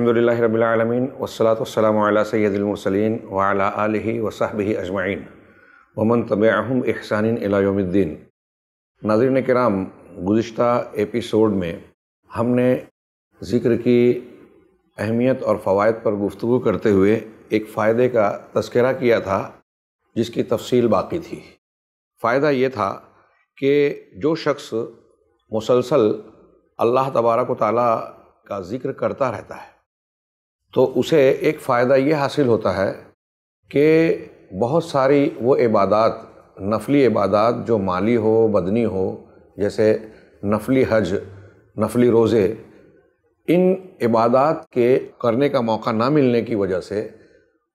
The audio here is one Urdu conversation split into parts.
الحمد للہ رب العالمین والصلاة وسلم علیہ سید المرسلین وعلی آلہ وصحبہ اجمعین ومن طب احسان الی یوم الدین ناظرین کرام گزشتہ ایپیسوڈ میں ہم نے ذکر کی اہمیت اور فوائد پر گفتگو کرتے ہوئے ایک فائدے کا تذکرہ کیا تھا جس کی تفصیل باقی تھی فائدہ یہ تھا کہ جو شخص مسلسل اللہ تبارک و تعالیٰ کا ذکر کرتا رہتا ہے تو اسے ایک فائدہ یہ حاصل ہوتا ہے کہ بہت ساری وہ عبادات نفلی عبادات جو مالی ہو بدنی ہو جیسے نفلی حج نفلی روزے ان عبادات کے کرنے کا موقع نہ ملنے کی وجہ سے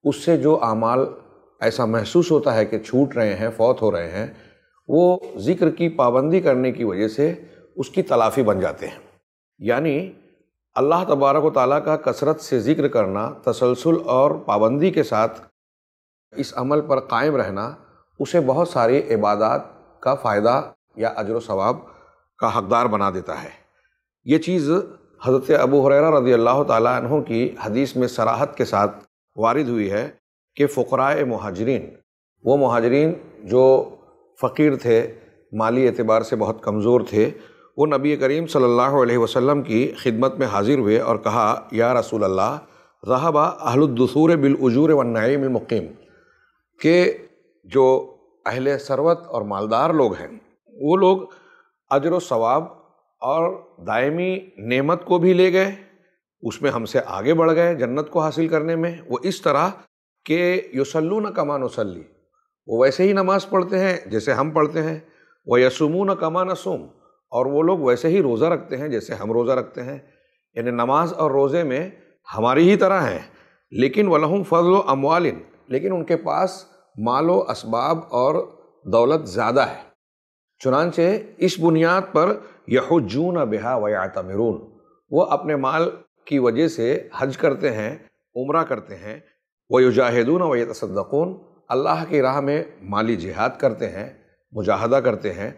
اس سے جو اعمال ایسا محسوس ہوتا ہے کہ چھوٹ رہے ہیں فوت ہو رہے ہیں وہ ذکر کی پابندی کرنے کی وجہ سے اس کی تلافی بن جاتے ہیں یعنی اللہ تبارک و تعالیٰ کا کثرت سے ذکر کرنا تسلسل اور پابندی کے ساتھ اس عمل پر قائم رہنا اسے بہت ساری عبادات کا فائدہ یا اجر و ثواب کا حقدار بنا دیتا ہے یہ چیز حضرت ابو حریرہ رضی اللہ تعالیٰ عنہ کی حدیث میں سراحت کے ساتھ وارد ہوئی ہے کہ فقرائے مہاجرین وہ مہاجرین جو فقیر تھے مالی اعتبار سے بہت کمزور تھے وہ نبی کریم صلی اللہ علیہ وسلم کی خدمت میں حاضر ہوئے اور کہا یا رسول اللہ اہل الدسور بالعجور والنعیم المقیم کہ جو اہل ثروت اور مالدار لوگ ہیں وہ لوگ اجر و ثواب اور دائمی نعمت کو بھی لے گئے اس میں ہم سے آگے بڑھ گئے جنت کو حاصل کرنے میں وہ اس طرح کہ یوسل نہ کمان وسلی وہ ویسے ہی نماز پڑھتے ہیں جیسے ہم پڑھتے ہیں وہ یسوموں نہ کمان اور وہ لوگ ویسے ہی روزہ رکھتے ہیں جیسے ہم روزہ رکھتے ہیں یعنی نماز اور روزے میں ہماری ہی طرح ہیں لیکن ولہم فضل و اموالن لیکن ان کے پاس مال و اسباب اور دولت زیادہ ہے چنانچہ اس بنیاد پر یحجون بہا اور وہ اپنے مال کی وجہ سے حج کرتے ہیں عمرہ کرتے ہیں وہ و یتصدقون اللہ کی راہ میں مالی جہاد کرتے ہیں مجاہدہ کرتے ہیں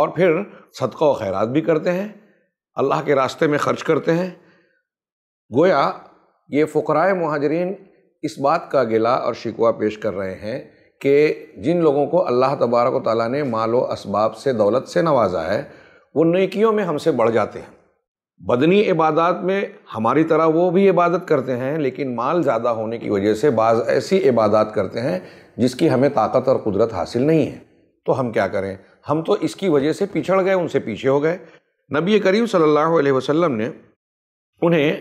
اور پھر صدقہ و خیرات بھی کرتے ہیں اللہ کے راستے میں خرچ کرتے ہیں گویا یہ فقرائے مہاجرین اس بات کا گلہ اور شکوہ پیش کر رہے ہیں کہ جن لوگوں کو اللہ تبارک و تعالیٰ نے مال و اسباب سے دولت سے نوازا ہے وہ نیکیوں میں ہم سے بڑھ جاتے ہیں بدنی عبادات میں ہماری طرح وہ بھی عبادت کرتے ہیں لیکن مال زیادہ ہونے کی وجہ سے بعض ایسی عبادات کرتے ہیں جس کی ہمیں طاقت اور قدرت حاصل نہیں ہے تو ہم کیا کریں ہم تو اس کی وجہ سے پچھڑ گئے ان سے پیچھے ہو گئے نبی کریم صلی اللہ علیہ وسلم نے انہیں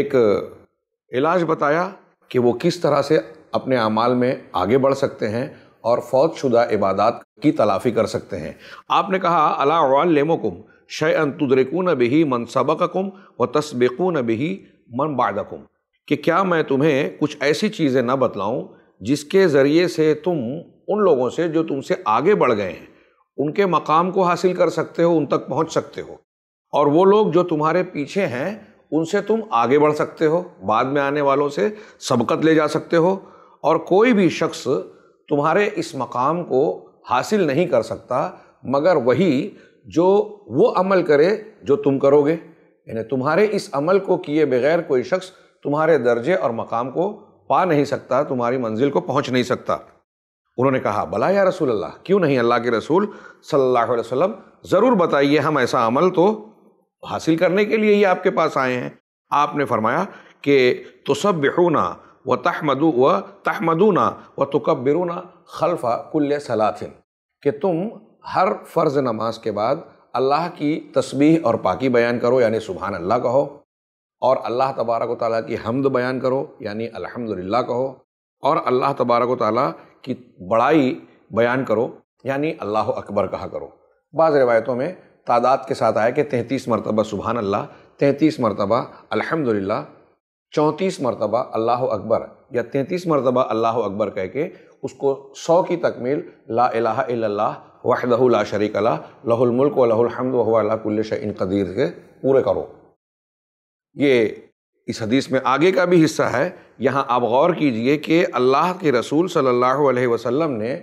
ایک علاج بتایا کہ وہ کس طرح سے اپنے اعمال میں آگے بڑھ سکتے ہیں اور فوت شدہ عبادات کی تلافی کر سکتے ہیں آپ نے کہا اللہ و کم شع تدرکون بہی من منسبک کم و تسبقون بہی من بعدکم کم کہ کیا میں تمہیں کچھ ایسی چیزیں نہ بتلاؤں جس کے ذریعے سے تم ان لوگوں سے جو تم سے آگے بڑھ گئے ہیں ان کے مقام کو حاصل کر سکتے ہو ان تک پہنچ سکتے ہو اور وہ لوگ جو تمہارے پیچھے ہیں ان سے تم آگے بڑھ سکتے ہو بعد میں آنے والوں سے سبقت لے جا سکتے ہو اور کوئی بھی شخص تمہارے اس مقام کو حاصل نہیں کر سکتا مگر وہی جو وہ عمل کرے جو تم کرو گے یعنی تمہارے اس عمل کو کیے بغیر کوئی شخص تمہارے درجے اور مقام کو پا نہیں سکتا تمہاری منزل کو پہنچ نہیں سکتا انہوں نے کہا بلا یا رسول اللہ کیوں نہیں اللہ کے رسول صلی اللہ علیہ وسلم ضرور بتائیے ہم ایسا عمل تو حاصل کرنے کے لیے ہی آپ کے پاس آئے ہیں آپ نے فرمایا کہ تصبحونا و تحمد و تحمدونا و تکبرونا خلف کل صلاطن کہ تم ہر فرض نماز کے بعد اللہ کی تسبیح اور پاکی بیان کرو یعنی سبحان اللہ کہو اور اللہ تبارک و تعالیٰ کی حمد بیان کرو یعنی الحمد للہ کہو اور اللہ تبارک و تعالیٰ کی بڑائی بیان کرو یعنی اللہ اکبر کہا کرو بعض روایتوں میں تعداد کے ساتھ آیا کہ تینتیس مرتبہ سبحان اللہ تینتیس مرتبہ الحمد للہ چونتیس مرتبہ اللہ اکبر یا تینتیس مرتبہ اللہ اکبر کہہ کے اس کو سو کی تکمیل لا الہ الا اللہ وحدہ لا شریک اللہ لہ الملک و لہ الحمد اللہ کل قدیر کے پورے کرو یہ اس حدیث میں آگے کا بھی حصہ ہے یہاں آپ غور کیجئے کہ اللہ کے رسول صلی اللہ علیہ وسلم نے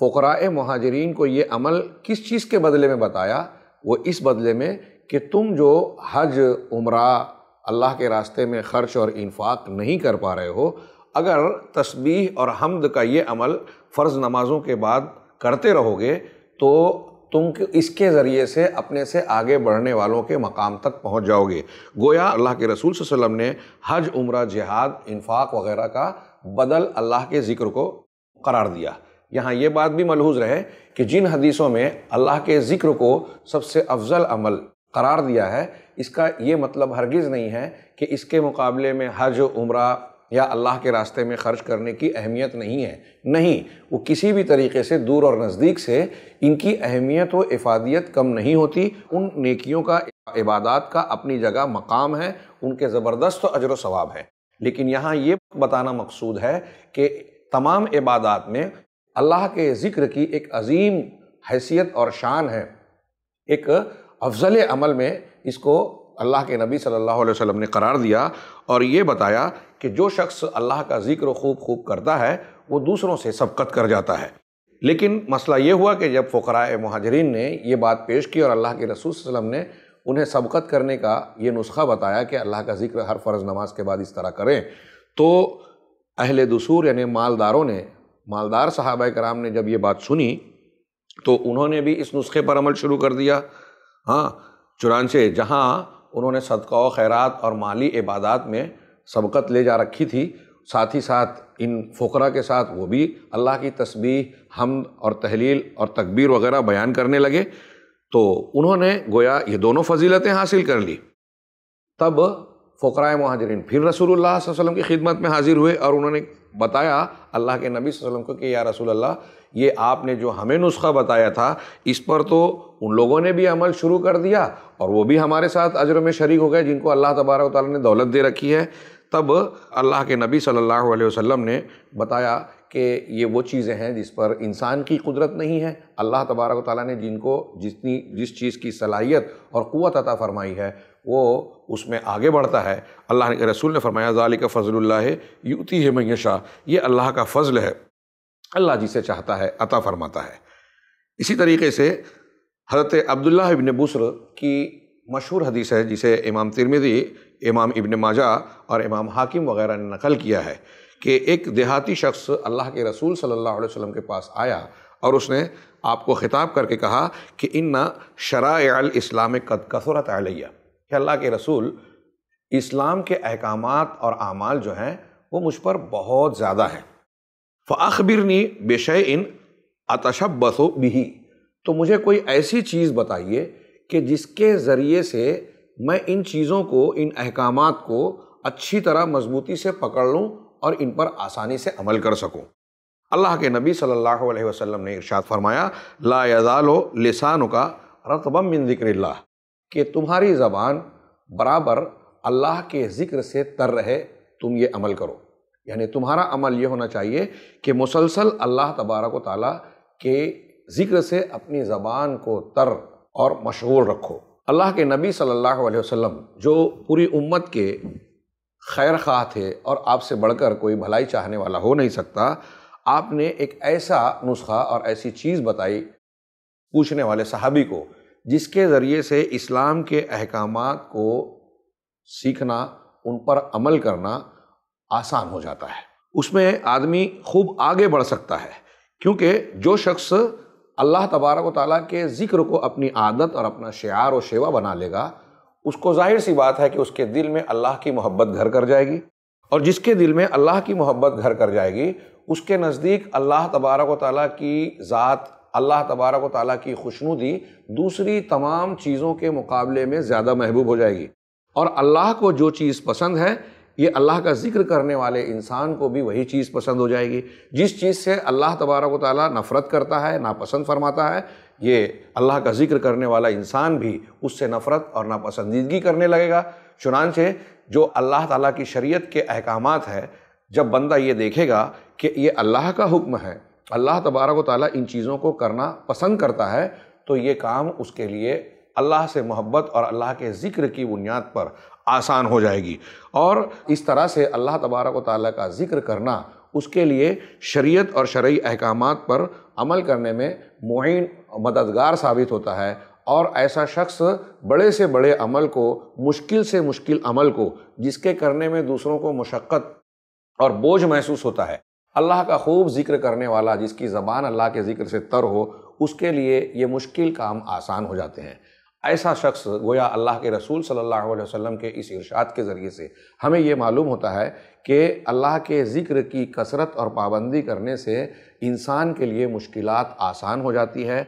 فقراء مہاجرین کو یہ عمل کس چیز کے بدلے میں بتایا وہ اس بدلے میں کہ تم جو حج عمرہ اللہ کے راستے میں خرچ اور انفاق نہیں کر پا رہے ہو اگر تسبیح اور حمد کا یہ عمل فرض نمازوں کے بعد کرتے رہو گے تو تم اس کے ذریعے سے اپنے سے آگے بڑھنے والوں کے مقام تک پہنچ جاؤ گے گویا اللہ کے رسول صلی اللہ علیہ وسلم نے حج عمرہ جہاد انفاق وغیرہ کا بدل اللہ کے ذکر کو قرار دیا یہاں یہ بات بھی ملحوظ رہے کہ جن حدیثوں میں اللہ کے ذکر کو سب سے افضل عمل قرار دیا ہے اس کا یہ مطلب ہرگز نہیں ہے کہ اس کے مقابلے میں حج عمرہ یا اللہ کے راستے میں خرچ کرنے کی اہمیت نہیں ہے نہیں وہ کسی بھی طریقے سے دور اور نزدیک سے ان کی اہمیت و افادیت کم نہیں ہوتی ان نیکیوں کا عبادات کا اپنی جگہ مقام ہے ان کے زبردست اجر و ثواب ہے لیکن یہاں یہ بتانا مقصود ہے کہ تمام عبادات میں اللہ کے ذکر کی ایک عظیم حیثیت اور شان ہے ایک افضل عمل میں اس کو اللہ کے نبی صلی اللہ علیہ وسلم نے قرار دیا اور یہ بتایا کہ جو شخص اللہ کا ذکر خوب خوب کرتا ہے وہ دوسروں سے سبقت کر جاتا ہے لیکن مسئلہ یہ ہوا کہ جب فقراء مہاجرین نے یہ بات پیش کی اور اللہ کے رسول صلی اللہ علیہ وسلم نے انہیں سبقت کرنے کا یہ نسخہ بتایا کہ اللہ کا ذکر ہر فرض نماز کے بعد اس طرح کریں تو اہل دسور یعنی مالداروں نے مالدار صحابہ کرام نے جب یہ بات سنی تو انہوں نے بھی اس نسخے پر عمل شروع کر دیا ہاں چنانچہ جہاں انہوں نے صدقہ و خیرات اور مالی عبادات میں سبقت لے جا رکھی تھی ساتھ ہی ساتھ ان فقرہ کے ساتھ وہ بھی اللہ کی تسبیح حمد اور تحلیل اور تکبیر وغیرہ بیان کرنے لگے تو انہوں نے گویا یہ دونوں فضیلتیں حاصل کر لی تب فقرائے مہاجرین پھر رسول اللہ صلی اللہ علیہ وسلم کی خدمت میں حاضر ہوئے اور انہوں نے بتایا اللہ کے نبی صلی اللہ علیہ وسلم کو کہ یا رسول اللہ یہ آپ نے جو ہمیں نسخہ بتایا تھا اس پر تو ان لوگوں نے بھی عمل شروع کر دیا اور وہ بھی ہمارے ساتھ میں شریک ہو گئے جن کو اللہ تبارک تعالیٰ نے دولت دے رکھی ہے تب اللہ کے نبی صلی اللہ علیہ وسلم نے بتایا کہ یہ وہ چیزیں ہیں جس پر انسان کی قدرت نہیں ہے اللہ تبارک و تعالیٰ نے جن کو جتنی جس چیز کی صلاحیت اور قوت عطا فرمائی ہے وہ اس میں آگے بڑھتا ہے اللہ نے رسول نے فرمایا کا فضل اللہ یوتی ہے میشا یہ اللہ کا فضل ہے اللہ جسے چاہتا ہے عطا فرماتا ہے اسی طریقے سے حضرت عبداللہ ابن بسر کی مشہور حدیث ہے جسے امام ترمیدی امام ابن ماجہ اور امام حاکم وغیرہ نے نقل کیا ہے کہ ایک دیہاتی شخص اللہ کے رسول صلی اللہ علیہ وسلم کے پاس آیا اور اس نے آپ کو خطاب کر کے کہا کہ ان شرائع الاسلام قد کثرت علیہ کہ اللہ کے رسول اسلام کے احکامات اور اعمال جو ہیں وہ مجھ پر بہت زیادہ ہیں فاخبرنی بشے ان اتشب بھی تو مجھے کوئی ایسی چیز بتائیے کہ جس کے ذریعے سے میں ان چیزوں کو ان احکامات کو اچھی طرح مضبوطی سے پکڑ لوں اور ان پر آسانی سے عمل کر سکوں اللہ کے نبی صلی اللہ علیہ وسلم نے ارشاد فرمایا لا یزالو و کا رتبم من ذکر اللہ کہ تمہاری زبان برابر اللہ کے ذکر سے تر رہے تم یہ عمل کرو یعنی تمہارا عمل یہ ہونا چاہیے کہ مسلسل اللہ تبارک و تعالیٰ کے ذکر سے اپنی زبان کو تر اور مشغول رکھو اللہ کے نبی صلی اللہ علیہ وسلم جو پوری امت کے خیر خواہ تھے اور آپ سے بڑھ کر کوئی بھلائی چاہنے والا ہو نہیں سکتا آپ نے ایک ایسا نسخہ اور ایسی چیز بتائی پوچھنے والے صحابی کو جس کے ذریعے سے اسلام کے احکامات کو سیکھنا ان پر عمل کرنا آسان ہو جاتا ہے اس میں آدمی خوب آگے بڑھ سکتا ہے کیونکہ جو شخص اللہ تبارک و تعالیٰ کے ذکر کو اپنی عادت اور اپنا شعار و شیوا بنا لے گا اس کو ظاہر سی بات ہے کہ اس کے دل میں اللہ کی محبت گھر کر جائے گی اور جس کے دل میں اللہ کی محبت گھر کر جائے گی اس کے نزدیک اللہ تبارک و تعالیٰ کی ذات اللہ تبارک و تعالیٰ کی خوشنودی دوسری تمام چیزوں کے مقابلے میں زیادہ محبوب ہو جائے گی اور اللہ کو جو چیز پسند ہے یہ اللہ کا ذکر کرنے والے انسان کو بھی وہی چیز پسند ہو جائے گی جس چیز سے اللہ تبارک و تعالیٰ نفرت کرتا ہے ناپسند فرماتا ہے یہ اللہ کا ذکر کرنے والا انسان بھی اس سے نفرت اور ناپسندیدگی کرنے لگے گا چنانچہ جو اللہ تعالیٰ کی شریعت کے احکامات ہے جب بندہ یہ دیکھے گا کہ یہ اللہ کا حکم ہے اللہ تبارک و تعالیٰ ان چیزوں کو کرنا پسند کرتا ہے تو یہ کام اس کے لیے اللہ سے محبت اور اللہ کے ذکر کی بنیاد پر آسان ہو جائے گی اور اس طرح سے اللہ تبارک و تعالیٰ کا ذکر کرنا اس کے لیے شریعت اور شرعی احکامات پر عمل کرنے میں معین مددگار ثابت ہوتا ہے اور ایسا شخص بڑے سے بڑے عمل کو مشکل سے مشکل عمل کو جس کے کرنے میں دوسروں کو مشقت اور بوجھ محسوس ہوتا ہے اللہ کا خوب ذکر کرنے والا جس کی زبان اللہ کے ذکر سے تر ہو اس کے لیے یہ مشکل کام آسان ہو جاتے ہیں ایسا شخص گویا اللہ کے رسول صلی اللہ علیہ وسلم کے اس ارشاد کے ذریعے سے ہمیں یہ معلوم ہوتا ہے کہ اللہ کے ذکر کی کثرت اور پابندی کرنے سے انسان کے لیے مشکلات آسان ہو جاتی ہے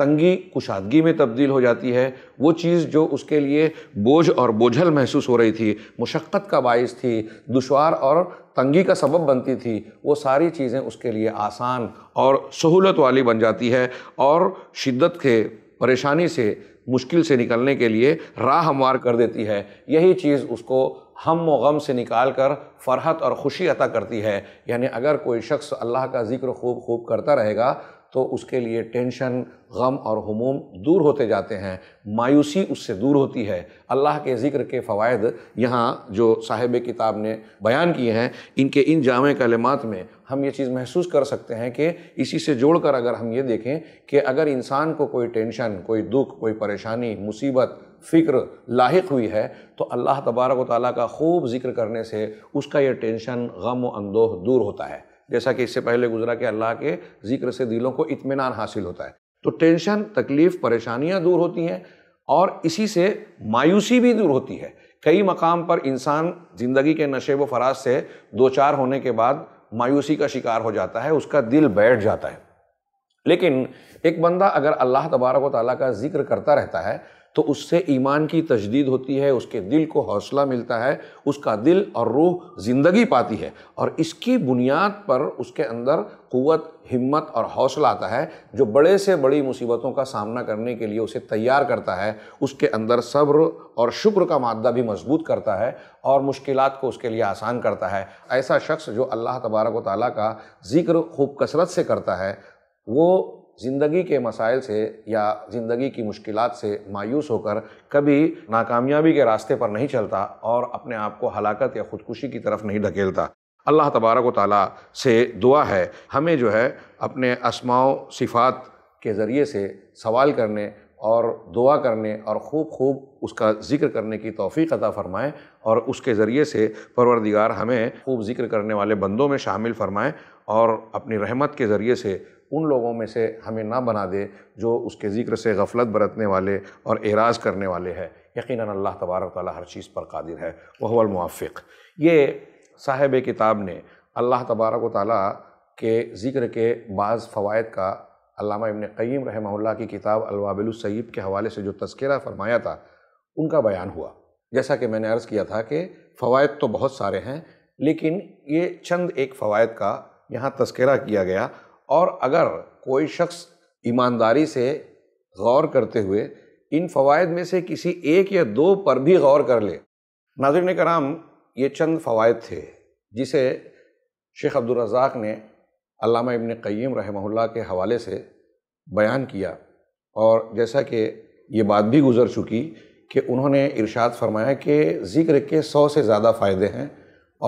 تنگی کشادگی میں تبدیل ہو جاتی ہے وہ چیز جو اس کے لیے بوجھ اور بوجھل محسوس ہو رہی تھی مشقت کا باعث تھی دشوار اور تنگی کا سبب بنتی تھی وہ ساری چیزیں اس کے لیے آسان اور سہولت والی بن جاتی ہے اور شدت کے پریشانی سے مشکل سے نکلنے کے لیے راہ ہموار کر دیتی ہے یہی چیز اس کو ہم و غم سے نکال کر فرحت اور خوشی عطا کرتی ہے یعنی اگر کوئی شخص اللہ کا ذکر خوب خوب کرتا رہے گا تو اس کے لیے ٹینشن غم اور حموم دور ہوتے جاتے ہیں مایوسی اس سے دور ہوتی ہے اللہ کے ذکر کے فوائد یہاں جو صاحب کتاب نے بیان کیے ہیں ان کے ان جامع کلمات میں ہم یہ چیز محسوس کر سکتے ہیں کہ اسی سے جوڑ کر اگر ہم یہ دیکھیں کہ اگر انسان کو کوئی ٹینشن کوئی دکھ کوئی پریشانی مصیبت فکر لاحق ہوئی ہے تو اللہ تبارک و تعالیٰ کا خوب ذکر کرنے سے اس کا یہ ٹینشن غم و اندوہ دور ہوتا ہے جیسا کہ اس سے پہلے گزرا کہ اللہ کے ذکر سے دلوں کو اطمینان حاصل ہوتا ہے تو ٹینشن تکلیف پریشانیاں دور ہوتی ہیں اور اسی سے مایوسی بھی دور ہوتی ہے کئی مقام پر انسان زندگی کے نشے و فراز سے دو چار ہونے کے بعد مایوسی کا شکار ہو جاتا ہے اس کا دل بیٹھ جاتا ہے لیکن ایک بندہ اگر اللہ تبارک و تعالیٰ کا ذکر کرتا رہتا ہے تو اس سے ایمان کی تجدید ہوتی ہے اس کے دل کو حوصلہ ملتا ہے اس کا دل اور روح زندگی پاتی ہے اور اس کی بنیاد پر اس کے اندر قوت ہمت اور حوصلہ آتا ہے جو بڑے سے بڑی مصیبتوں کا سامنا کرنے کے لیے اسے تیار کرتا ہے اس کے اندر صبر اور شکر کا مادہ بھی مضبوط کرتا ہے اور مشکلات کو اس کے لیے آسان کرتا ہے ایسا شخص جو اللہ تبارک و تعالیٰ کا ذکر خوب کثرت سے کرتا ہے وہ زندگی کے مسائل سے یا زندگی کی مشکلات سے مایوس ہو کر کبھی ناکامیابی کے راستے پر نہیں چلتا اور اپنے آپ کو ہلاکت یا خودکشی کی طرف نہیں ڈھکیلتا اللہ تبارک و تعالیٰ سے دعا ہے ہمیں جو ہے اپنے اسماؤ صفات کے ذریعے سے سوال کرنے اور دعا کرنے اور خوب خوب اس کا ذکر کرنے کی توفیق عطا فرمائیں اور اس کے ذریعے سے پروردگار ہمیں خوب ذکر کرنے والے بندوں میں شامل فرمائیں اور اپنی رحمت کے ذریعے سے ان لوگوں میں سے ہمیں نہ بنا دے جو اس کے ذکر سے غفلت برتنے والے اور اعراض کرنے والے ہیں یقیناً اللہ تبارک و تعالیٰ ہر چیز پر قادر ہے وہ الموافق یہ صاحب کتاب نے اللہ تبارک و تعالیٰ کے ذکر کے بعض فوائد کا علامہ ابن قیم رحمہ اللہ کی کتاب الوابل السعیب کے حوالے سے جو تذکرہ فرمایا تھا ان کا بیان ہوا جیسا کہ میں نے عرض کیا تھا کہ فوائد تو بہت سارے ہیں لیکن یہ چند ایک فوائد کا یہاں تذکرہ کیا گیا اور اگر کوئی شخص ایمانداری سے غور کرتے ہوئے ان فوائد میں سے کسی ایک یا دو پر بھی غور کر لے ناظرین کرام یہ چند فوائد تھے جسے شیخ عبدالرزاق نے علامہ ابن قیم رحمہ اللہ کے حوالے سے بیان کیا اور جیسا کہ یہ بات بھی گزر چکی کہ انہوں نے ارشاد فرمایا کہ ذکر کے سو سے زیادہ فائدے ہیں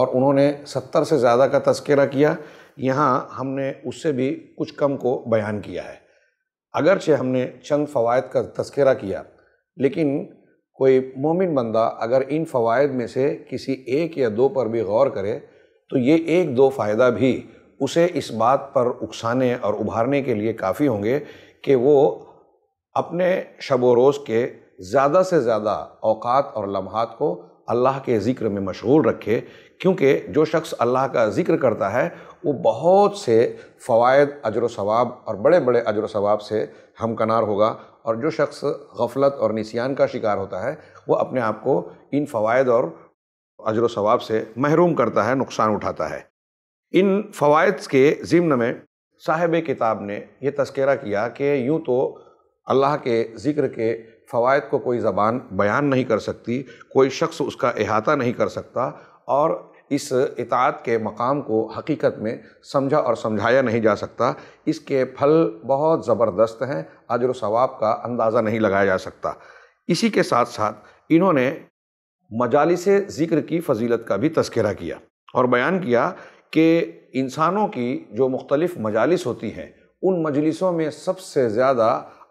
اور انہوں نے ستر سے زیادہ کا تذکرہ کیا یہاں ہم نے اس سے بھی کچھ کم کو بیان کیا ہے اگرچہ ہم نے چند فوائد کا تذکرہ کیا لیکن کوئی مومن بندہ اگر ان فوائد میں سے کسی ایک یا دو پر بھی غور کرے تو یہ ایک دو فائدہ بھی اسے اس بات پر اکسانے اور ابھارنے کے لیے کافی ہوں گے کہ وہ اپنے شب و روز کے زیادہ سے زیادہ اوقات اور لمحات کو اللہ کے ذکر میں مشغول رکھے کیونکہ جو شخص اللہ کا ذکر کرتا ہے وہ بہت سے فوائد اجر و ثواب اور بڑے بڑے اجر و ثواب سے ہمکنار ہوگا اور جو شخص غفلت اور نسیان کا شکار ہوتا ہے وہ اپنے آپ کو ان فوائد اور اجر و ثواب سے محروم کرتا ہے نقصان اٹھاتا ہے ان فوائد کے ضمن میں صاحب کتاب نے یہ تذکرہ کیا کہ یوں تو اللہ کے ذکر کے فوائد کو کوئی زبان بیان نہیں کر سکتی کوئی شخص اس کا احاطہ نہیں کر سکتا اور اس اطاعت کے مقام کو حقیقت میں سمجھا اور سمجھایا نہیں جا سکتا اس کے پھل بہت زبردست ہیں اجر و ثواب کا اندازہ نہیں لگایا جا سکتا اسی کے ساتھ ساتھ انہوں نے مجالس ذکر کی فضیلت کا بھی تذکرہ کیا اور بیان کیا کہ انسانوں کی جو مختلف مجالس ہوتی ہیں ان مجلسوں میں سب سے زیادہ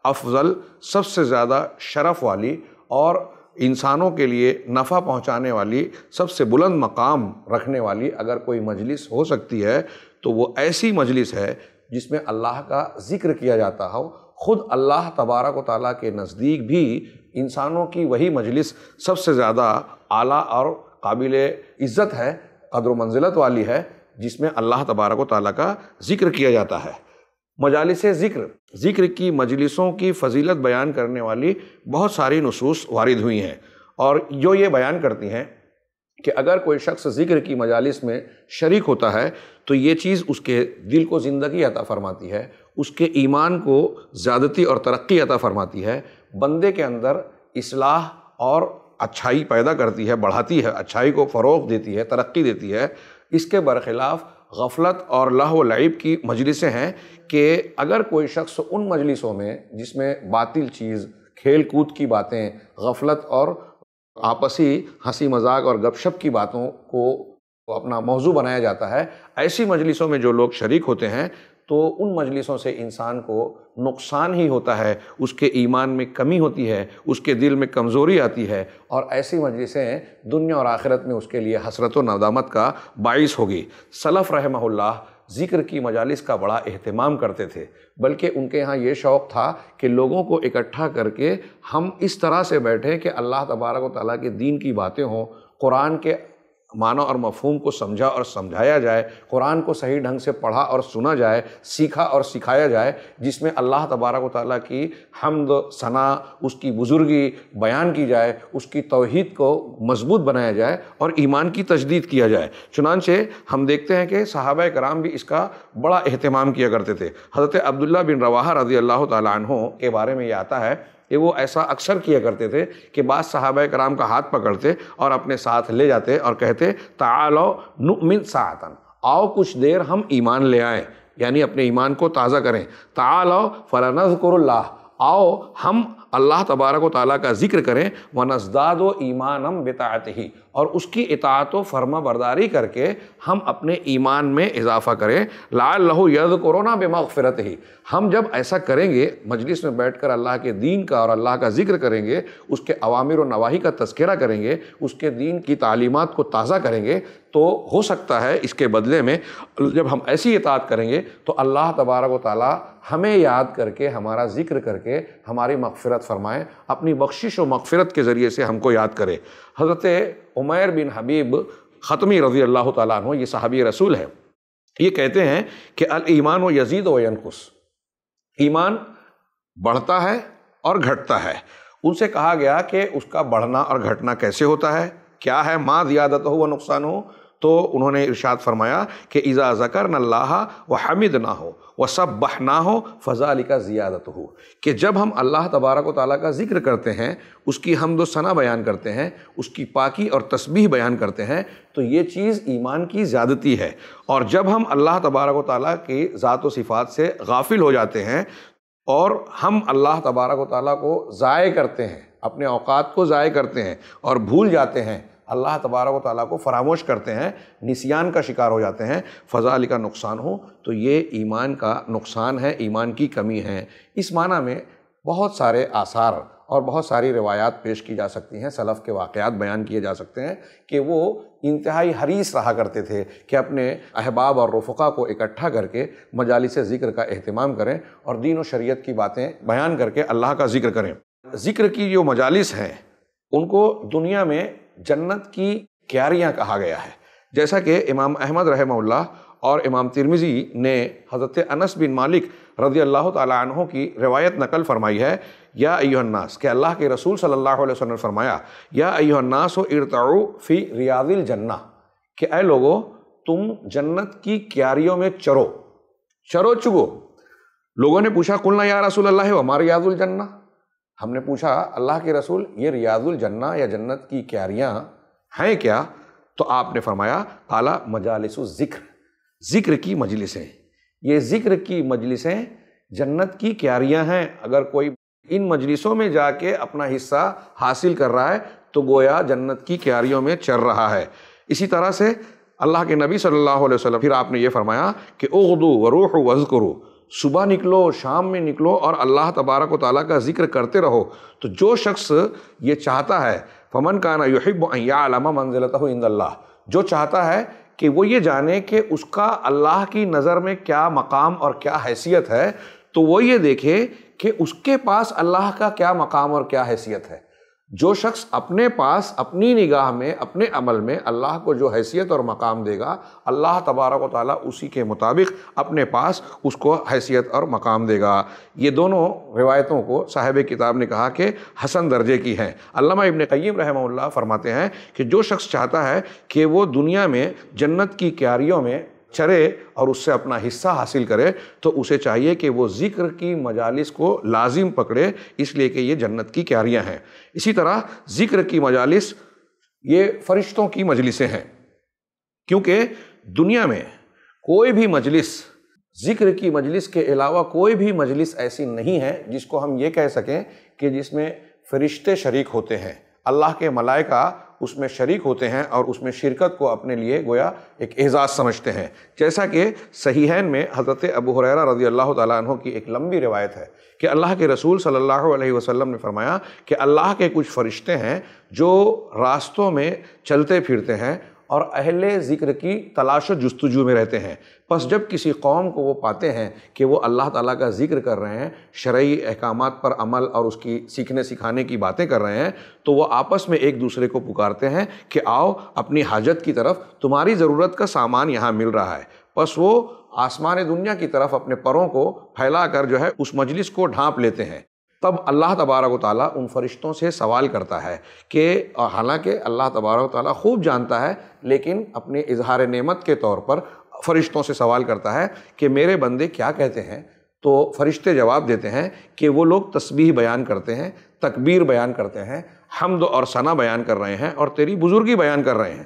افضل سب سے زیادہ شرف والی اور انسانوں کے لیے نفع پہنچانے والی سب سے بلند مقام رکھنے والی اگر کوئی مجلس ہو سکتی ہے تو وہ ایسی مجلس ہے جس میں اللہ کا ذکر کیا جاتا ہو خود اللہ تبارک و تعالیٰ کے نزدیک بھی انسانوں کی وہی مجلس سب سے زیادہ اعلیٰ اور قابل عزت ہے قدر و منزلت والی ہے جس میں اللہ تبارک و تعالیٰ کا ذکر کیا جاتا ہے مجالس ذکر ذکر کی مجلسوں کی فضیلت بیان کرنے والی بہت ساری نصوص وارد ہوئی ہیں اور جو یہ بیان کرتی ہیں کہ اگر کوئی شخص ذکر کی مجالس میں شریک ہوتا ہے تو یہ چیز اس کے دل کو زندگی عطا فرماتی ہے اس کے ایمان کو زیادتی اور ترقی عطا فرماتی ہے بندے کے اندر اصلاح اور اچھائی پیدا کرتی ہے بڑھاتی ہے اچھائی کو فروغ دیتی ہے ترقی دیتی ہے اس کے برخلاف غفلت اور لاہ و لعب کی مجلسیں ہیں کہ اگر کوئی شخص ان مجلسوں میں جس میں باطل چیز کھیل کود کی باتیں غفلت اور آپسی ہنسی مذاق اور گپ شپ کی باتوں کو اپنا موضوع بنایا جاتا ہے ایسی مجلسوں میں جو لوگ شریک ہوتے ہیں تو ان مجلسوں سے انسان کو نقصان ہی ہوتا ہے اس کے ایمان میں کمی ہوتی ہے اس کے دل میں کمزوری آتی ہے اور ایسی مجلسیں دنیا اور آخرت میں اس کے لیے حسرت و ندامت کا باعث ہوگی صلف رحمہ اللہ ذکر کی مجالس کا بڑا اہتمام کرتے تھے بلکہ ان کے ہاں یہ شوق تھا کہ لوگوں کو اکٹھا کر کے ہم اس طرح سے بیٹھیں کہ اللہ تبارک و تعالیٰ کے دین کی باتیں ہوں قرآن کے معنی اور مفہوم کو سمجھا اور سمجھایا جائے قرآن کو صحیح ڈھنگ سے پڑھا اور سنا جائے سیکھا اور سکھایا جائے جس میں اللہ تبارک و تعالیٰ کی حمد ثنا اس کی بزرگی بیان کی جائے اس کی توحید کو مضبوط بنایا جائے اور ایمان کی تجدید کیا جائے چنانچہ ہم دیکھتے ہیں کہ صحابہ کرام بھی اس کا بڑا اہتمام کیا کرتے تھے حضرت عبداللہ بن رواحہ رضی اللہ تعالیٰ عنہ کے بارے میں یہ آتا ہے کہ وہ ایسا اکثر کیا کرتے تھے کہ بعض صحابہ کرام کا ہاتھ پکڑتے اور اپنے ساتھ لے جاتے اور کہتے تعالو نؤمن ساعتن آؤ کچھ دیر ہم ایمان لے آئیں یعنی اپنے ایمان کو تازہ کریں تعالو لو فلاً اللہ آؤ ہم اللہ تبارک و تعالیٰ کا ذکر کریں و نژداد و ایمانم بتاعت ہی اور اس کی اطاعت و فرما برداری کر کے ہم اپنے ایمان میں اضافہ کریں لا لہو ید کرونا بے مغفرت ہی ہم جب ایسا کریں گے مجلس میں بیٹھ کر اللہ کے دین کا اور اللہ کا ذکر کریں گے اس کے عوامر و نواحی کا تذکرہ کریں گے اس کے دین کی تعلیمات کو تازہ کریں گے تو ہو سکتا ہے اس کے بدلے میں جب ہم ایسی اطاعت کریں گے تو اللہ تبارک و تعالیٰ ہمیں یاد کر کے ہمارا ذکر کر کے ہماری مغفرت فرمائیں اپنی بخشش و مغفرت کے ذریعے سے ہم کو یاد کرے حضرت عمیر بن حبیب ختمی رضی اللہ تعالیٰ عنہ یہ صحابی رسول ہے یہ کہتے ہیں کہ المان و یزید و ینقص ایمان بڑھتا ہے اور گھٹتا ہے ان سے کہا گیا کہ اس کا بڑھنا اور گھٹنا کیسے ہوتا ہے کیا ہے ماں زیادت ہو و نقصان ہو تو انہوں نے ارشاد فرمایا کہ اذا ذکر نہ اللہ و حمد نہ ہو وہ سب بہ نہ ہو فضا علی کا زیادت ہو کہ جب ہم اللہ تبارک و تعالیٰ کا ذکر کرتے ہیں اس کی حمد و ثنا بیان کرتے ہیں اس کی پاکی اور تسبیح بیان کرتے ہیں تو یہ چیز ایمان کی زیادتی ہے اور جب ہم اللہ تبارک و تعالیٰ کی ذات و صفات سے غافل ہو جاتے ہیں اور ہم اللہ تبارک و تعالیٰ کو ضائع کرتے ہیں اپنے اوقات کو ضائع کرتے ہیں اور بھول جاتے ہیں اللہ تبارک و تعالیٰ کو فراموش کرتے ہیں نسیان کا شکار ہو جاتے ہیں فضا علی کا نقصان ہو تو یہ ایمان کا نقصان ہے ایمان کی کمی ہے اس معنی میں بہت سارے آثار اور بہت ساری روایات پیش کی جا سکتی ہیں سلف کے واقعات بیان کیے جا سکتے ہیں کہ وہ انتہائی حریص رہا کرتے تھے کہ اپنے احباب اور رفقا کو اکٹھا کر کے مجالس ذکر کا اہتمام کریں اور دین و شریعت کی باتیں بیان کر کے اللہ کا ذکر کریں ذکر کی جو مجالس ہیں ان کو دنیا میں جنت کی کیاریاں کہا گیا ہے جیسا کہ امام احمد رحمہ اللہ اور امام ترمزی نے حضرت انس بن مالک رضی اللہ تعالیٰ عنہ کی روایت نقل فرمائی ہے یا ایوہ الناس کہ اللہ کے رسول صلی اللہ علیہ وسلم نے فرمایا یا ایوہ الناس و ارتعو فی ریاض الجنہ کہ اے لوگو تم جنت کی کیاریوں میں چرو چرو چگو لوگوں نے پوچھا کلنا یا رسول اللہ و مار ریاض الجنہ ہم نے پوچھا اللہ کے رسول یہ ریاض الجنہ یا جنت کی کیاریاں ہیں کیا تو آپ نے فرمایا اعلیٰ مجالس و ذکر ذکر کی مجلسیں یہ ذکر کی مجلسیں جنت کی کیاریاں ہیں اگر کوئی ان مجلسوں میں جا کے اپنا حصہ حاصل کر رہا ہے تو گویا جنت کی کیاریوں میں چر رہا ہے اسی طرح سے اللہ کے نبی صلی اللہ علیہ وسلم پھر آپ نے یہ فرمایا کہ اغدو وروح وذکرو صبح نکلو شام میں نکلو اور اللہ تبارک و تعالیٰ کا ذکر کرتے رہو تو جو شخص یہ چاہتا ہے فمن کانا یحب ان یعلم منزلتہ عند اللہ جو چاہتا ہے کہ وہ یہ جانے کہ اس کا اللہ کی نظر میں کیا مقام اور کیا حیثیت ہے تو وہ یہ دیکھے کہ اس کے پاس اللہ کا کیا مقام اور کیا حیثیت ہے جو شخص اپنے پاس اپنی نگاہ میں اپنے عمل میں اللہ کو جو حیثیت اور مقام دے گا اللہ تبارک و تعالیٰ اسی کے مطابق اپنے پاس اس کو حیثیت اور مقام دے گا یہ دونوں روایتوں کو صاحب کتاب نے کہا کہ حسن درجے کی ہیں علامہ ابن قیم رحمہ اللہ فرماتے ہیں کہ جو شخص چاہتا ہے کہ وہ دنیا میں جنت کی کیاریوں میں چرے اور اس سے اپنا حصہ حاصل کرے تو اسے چاہیے کہ وہ ذکر کی مجالس کو لازم پکڑے اس لیے کہ یہ جنت کی کیاریاں ہیں اسی طرح ذکر کی مجالس یہ فرشتوں کی مجلسیں ہیں کیونکہ دنیا میں کوئی بھی مجلس ذکر کی مجلس کے علاوہ کوئی بھی مجلس ایسی نہیں ہے جس کو ہم یہ کہہ سکیں کہ جس میں فرشتے شریک ہوتے ہیں اللہ کے ملائکہ اس میں شریک ہوتے ہیں اور اس میں شرکت کو اپنے لیے گویا ایک اعزاز سمجھتے ہیں جیسا کہ صحیحین میں حضرت ابو حریرہ رضی اللہ تعالیٰ عنہ کی ایک لمبی روایت ہے کہ اللہ کے رسول صلی اللہ علیہ وسلم نے فرمایا کہ اللہ کے کچھ فرشتے ہیں جو راستوں میں چلتے پھرتے ہیں اور اہل ذکر کی تلاش و جستجو میں رہتے ہیں پس جب کسی قوم کو وہ پاتے ہیں کہ وہ اللہ تعالیٰ کا ذکر کر رہے ہیں شرعی احکامات پر عمل اور اس کی سیکھنے سکھانے کی باتیں کر رہے ہیں تو وہ آپس میں ایک دوسرے کو پکارتے ہیں کہ آؤ اپنی حاجت کی طرف تمہاری ضرورت کا سامان یہاں مل رہا ہے پس وہ آسمان دنیا کی طرف اپنے پروں کو پھیلا کر جو ہے اس مجلس کو ڈھانپ لیتے ہیں تب اللہ تبارک و تعالیٰ ان فرشتوں سے سوال کرتا ہے کہ حالانکہ اللہ تبارک و تعالیٰ خوب جانتا ہے لیکن اپنے اظہار نعمت کے طور پر فرشتوں سے سوال کرتا ہے کہ میرے بندے کیا کہتے ہیں تو فرشتے جواب دیتے ہیں کہ وہ لوگ تسبیح بیان کرتے ہیں تکبیر بیان کرتے ہیں حمد اور ثنا بیان کر رہے ہیں اور تیری بزرگی بیان کر رہے ہیں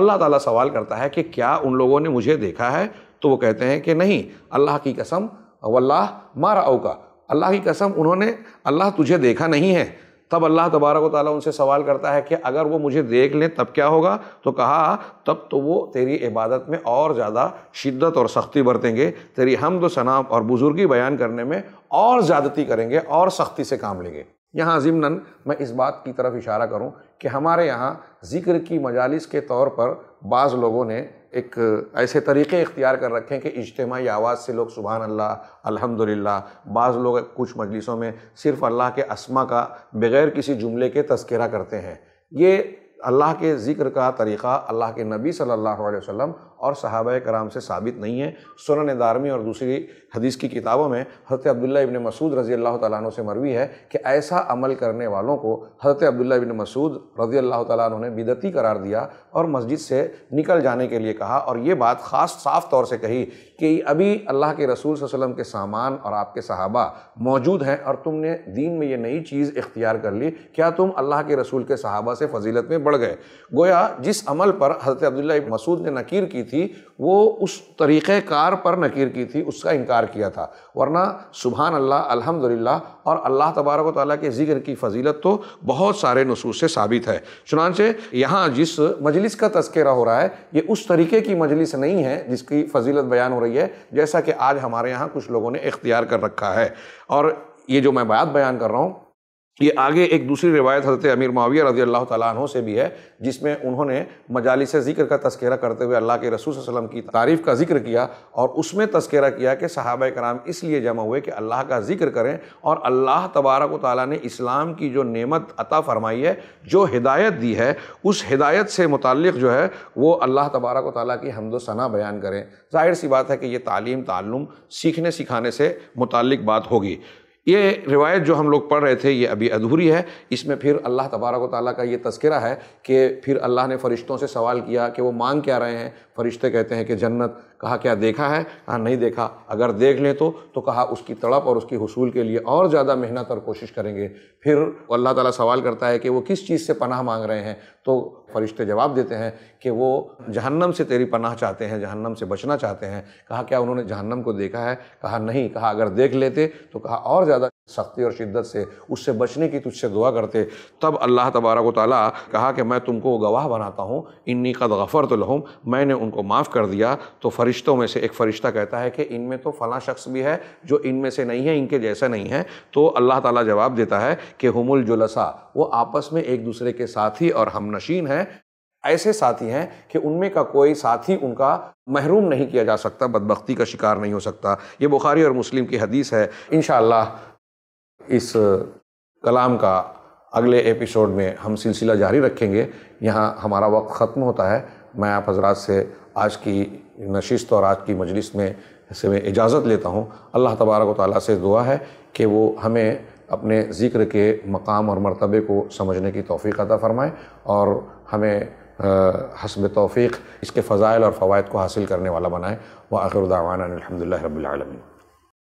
اللہ تعالیٰ سوال کرتا ہے کہ کیا ان لوگوں نے مجھے دیکھا ہے تو وہ کہتے ہیں کہ نہیں اللہ کی قسم واللہ مارا اوکا اللہ کی قسم انہوں نے اللہ تجھے دیکھا نہیں ہے تب اللہ تبارک و تعالیٰ ان سے سوال کرتا ہے کہ اگر وہ مجھے دیکھ لیں تب کیا ہوگا تو کہا تب تو وہ تیری عبادت میں اور زیادہ شدت اور سختی برتیں گے تیری حمد و ثنا اور بزرگی بیان کرنے میں اور زیادتی کریں گے اور سختی سے کام لیں گے یہاں ضمنً میں اس بات کی طرف اشارہ کروں کہ ہمارے یہاں ذکر کی مجالس کے طور پر بعض لوگوں نے ایک ایسے طریقے اختیار کر رکھیں کہ اجتماعی آواز سے لوگ سبحان اللہ الحمد بعض لوگ کچھ مجلسوں میں صرف اللہ کے اسما کا بغیر کسی جملے کے تذکرہ کرتے ہیں یہ اللہ کے ذکر کا طریقہ اللہ کے نبی صلی اللہ علیہ وسلم اور صحابہ کرام سے ثابت نہیں ہے سنن دارمی اور دوسری حدیث کی کتابوں میں حضرت عبداللہ ابن مسعود رضی اللہ تعالیٰ عنہ سے مروی ہے کہ ایسا عمل کرنے والوں کو حضرت عبداللہ ابن مسعود رضی اللہ تعالیٰ عنہ نے بدعتی قرار دیا اور مسجد سے نکل جانے کے لیے کہا اور یہ بات خاص صاف طور سے کہی کہ ابھی اللہ کے رسول صلی اللہ علیہ وسلم کے سامان اور آپ کے صحابہ موجود ہیں اور تم نے دین میں یہ نئی چیز اختیار کر لی کیا تم اللہ کے رسول کے صحابہ سے فضیلت میں بڑھ گئے گویا جس عمل پر حضرت عبداللہ اب نے نکیر کی تھی تھی وہ اس طریقہ کار پر نکیر کی تھی اس کا انکار کیا تھا ورنہ سبحان اللہ الحمد للہ اور اللہ تبارک و تعالیٰ کے ذکر کی فضیلت تو بہت سارے نصوص سے ثابت ہے چنانچہ یہاں جس مجلس کا تذکرہ ہو رہا ہے یہ اس طریقے کی مجلس نہیں ہے جس کی فضیلت بیان ہو رہی ہے جیسا کہ آج ہمارے یہاں کچھ لوگوں نے اختیار کر رکھا ہے اور یہ جو میں بات بیان کر رہا ہوں یہ آگے ایک دوسری روایت حضرت امیر معاویہ رضی اللہ تعالیٰ عنہ سے بھی ہے جس میں انہوں نے مجالس سے ذکر کا تذکرہ کرتے ہوئے اللہ کے رسول صلی اللہ علیہ وسلم کی تعریف کا ذکر کیا اور اس میں تذکرہ کیا کہ صحابہ کرام اس لیے جمع ہوئے کہ اللہ کا ذکر کریں اور اللہ تبارک و تعالیٰ نے اسلام کی جو نعمت عطا فرمائی ہے جو ہدایت دی ہے اس ہدایت سے متعلق جو ہے وہ اللہ تبارک و تعالیٰ کی حمد و ثنا بیان کریں ظاہر سی بات ہے کہ یہ تعلیم تعلم سیکھنے سکھانے سے متعلق بات ہوگی یہ روایت جو ہم لوگ پڑھ رہے تھے یہ ابھی ادھوری ہے اس میں پھر اللہ تبارک و تعالیٰ کا یہ تذکرہ ہے کہ پھر اللہ نے فرشتوں سے سوال کیا کہ وہ مانگ کیا رہے ہیں فرشتے کہتے ہیں کہ جنت کہا کیا دیکھا ہے کہا نہیں دیکھا اگر دیکھ لیں تو تو کہا اس کی تڑپ اور اس کی حصول کے لیے اور زیادہ محنت اور کوشش کریں گے پھر اللہ تعالیٰ سوال کرتا ہے کہ وہ کس چیز سے پناہ مانگ رہے ہیں تو فرشتے جواب دیتے ہیں کہ وہ جہنم سے تیری پناہ چاہتے ہیں جہنم سے بچنا چاہتے ہیں کہا کیا انہوں نے جہنم کو دیکھا ہے کہا نہیں کہا اگر دیکھ لیتے تو کہا اور زیادہ سختی اور شدت سے اس سے بچنے کی تجھ سے دعا کرتے تب اللہ تبارک و تعالیٰ کہا کہ میں تم کو گواہ بناتا ہوں انی قد غفرت لہم میں نے ان کو معاف کر دیا تو فرشتوں میں سے ایک فرشتہ کہتا ہے کہ ان میں تو فلاں شخص بھی ہے جو ان میں سے نہیں ہے ان کے جیسا نہیں ہے تو اللہ تعالیٰ جواب دیتا ہے کہ ہم الجلسا وہ آپس میں ایک دوسرے کے ساتھی اور ہم نشین ہیں ایسے ساتھی ہیں کہ ان میں کا کوئی ساتھی ان کا محروم نہیں کیا جا سکتا بدبختی کا شکار نہیں ہو سکتا یہ بخاری اور مسلم کی حدیث ہے انشاءاللہ اس کلام کا اگلے ایپیسوڈ میں ہم سلسلہ جاری رکھیں گے یہاں ہمارا وقت ختم ہوتا ہے میں آپ حضرات سے آج کی نشست اور آج کی مجلس میں سے میں اجازت لیتا ہوں اللہ تبارک و تعالیٰ سے دعا ہے کہ وہ ہمیں اپنے ذکر کے مقام اور مرتبے کو سمجھنے کی توفیق عطا فرمائے اور ہمیں حسب توفیق اس کے فضائل اور فوائد کو حاصل کرنے والا بنائے وآخر دعوانا الحمدللہ رب العالمین